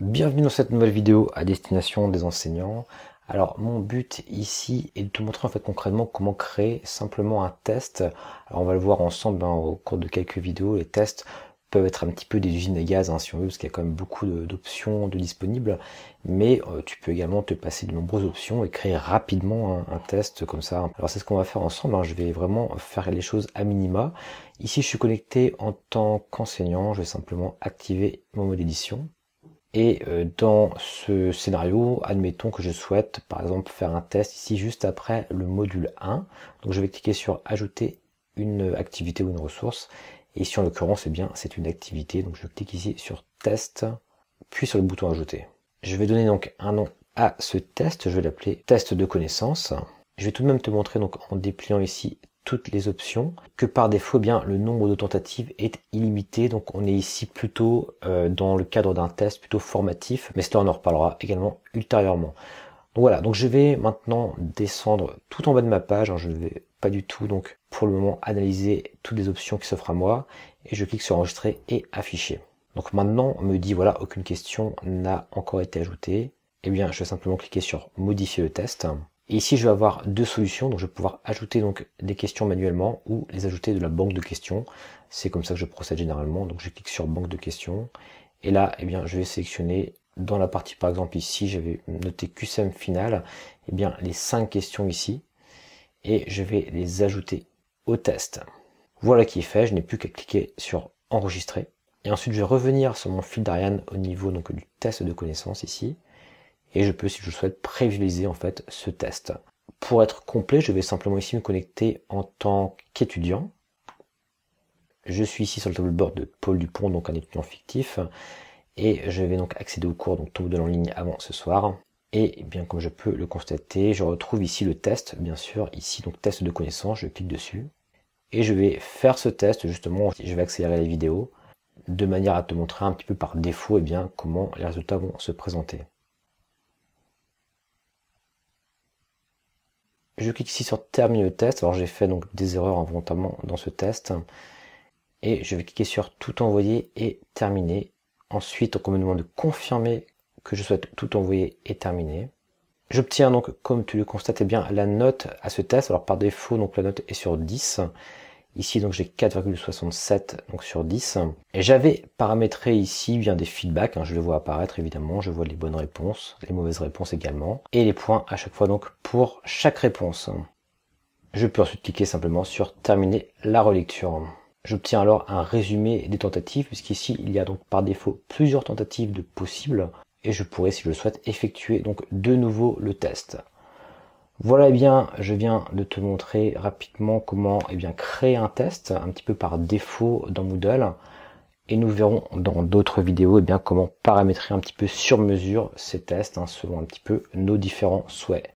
Bienvenue dans cette nouvelle vidéo à destination des enseignants. Alors mon but ici est de te montrer en fait concrètement comment créer simplement un test. Alors on va le voir ensemble hein, au cours de quelques vidéos. Les tests peuvent être un petit peu des usines à gaz hein, si on veut, parce qu'il y a quand même beaucoup d'options de, disponibles. Mais euh, tu peux également te passer de nombreuses options et créer rapidement un, test comme ça. Alors c'est ce qu'on va faire ensemble. Hein. Je vais vraiment faire les choses à minima. Ici je suis connecté en tant qu'enseignant. Je vais simplement activer mon mode édition. Et euh, dans ce scénario, admettons que je souhaite par exemple faire un test ici juste après le module 1. Donc je vais cliquer sur ajouter une activité ou une ressource. Et ici en l'occurrence, c'est eh bien c'est une activité. Donc je clique ici sur test, puis sur le bouton ajouter. Je vais donner donc un nom à ce test. Je vais l'appeler test de connaissance. Je vais tout de même te montrer donc en dépliant ici toutes les options, que par défaut, eh bien le nombre de tentatives est illimité. Donc on est ici plutôt euh, dans le cadre d'un test plutôt formatif, mais cela on en reparlera également ultérieurement. Donc voilà, donc je vais maintenant descendre tout en bas de ma page. Je ne vais pas du tout donc pour le moment analyser toutes les options qui s'offrent à moi et je clique sur enregistrer et afficher. Donc maintenant on me dit voilà aucune question n'a encore été ajoutée. et eh bien je vais simplement cliquer sur modifier le test. Et ici, je vais avoir deux solutions. Donc, je vais pouvoir ajouter donc des questions manuellement ou les ajouter de la banque de questions. C'est comme ça que je procède généralement. Donc, je clique sur banque de questions. Et là, eh bien, je vais sélectionner dans la partie, par exemple, ici, j'avais noté QCM final, eh bien, les cinq questions ici. Et je vais les ajouter au test. Voilà qui est fait. Je n'ai plus qu'à cliquer sur enregistrer. Et ensuite, je vais revenir sur mon fil d'Ariane au niveau donc, du test de connaissances ici et je peux, si je le souhaite, prévisualiser en fait ce test. Pour être complet, je vais simplement ici me connecter en tant qu'étudiant. Je suis ici sur le tableau de bord de Paul Dupont, donc un étudiant fictif, et je vais donc accéder au cours, donc tombe de l'en ligne avant ce soir. Et eh bien comme je peux le constater, je retrouve ici le test, bien sûr, ici donc test de connaissance, je clique dessus. Et je vais faire ce test, justement, je vais accélérer la vidéo, de manière à te montrer un petit peu par défaut et eh bien, comment les résultats vont se présenter. Je clique ici sur terminer le test. Alors j'ai fait donc des erreurs involontairement dans ce test. Et je vais cliquer sur tout envoyer et terminer. Ensuite, on me demande de confirmer que je souhaite tout envoyer et terminer. J'obtiens donc, comme tu le constates, bien, la note à ce test. Alors par défaut, donc la note est sur 10. Ici, donc, j'ai 4,67 donc sur 10. Et j'avais paramétré ici bien des feedbacks. Hein. je le vois apparaître, évidemment. Je vois les bonnes réponses, les mauvaises réponses également. Et les points à chaque fois, donc, pour chaque réponse. Je peux ensuite cliquer simplement sur terminer la relecture. J'obtiens alors un résumé des tentatives, puisqu'ici, il y a donc par défaut plusieurs tentatives de possibles. Et je pourrais, si je le souhaite, effectuer donc de nouveau le test. Voilà eh bien, je viens de te montrer rapidement comment eh bien, créer un test un petit peu par défaut dans Moodle. Et nous verrons dans d'autres vidéos eh bien, comment paramétrer un petit peu sur mesure ces tests hein, selon un petit peu nos différents souhaits.